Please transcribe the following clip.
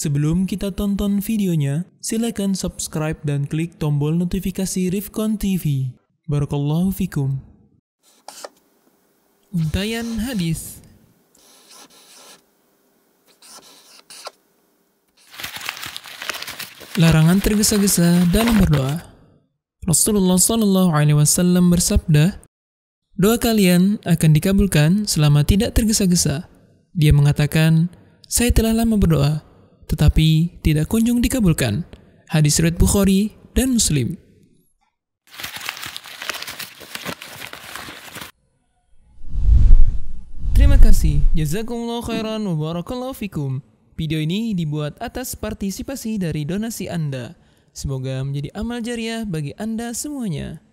Sebelum kita tonton videonya, silakan subscribe dan klik tombol notifikasi Rifkon TV. Barakallahu fikum. Untayan hadis Larangan tergesa-gesa dalam berdoa. Rasulullah Shallallahu Alaihi Wasallam bersabda, doa kalian akan dikabulkan selama tidak tergesa-gesa. Dia mengatakan, saya telah lama berdoa, tetapi tidak kunjung dikabulkan. Hadis riwayat Bukhari dan Muslim. Terima kasih. Jazakumullah khairan wa barakallahu fikum. Video ini dibuat atas partisipasi dari donasi Anda. Semoga menjadi amal jariah bagi Anda semuanya.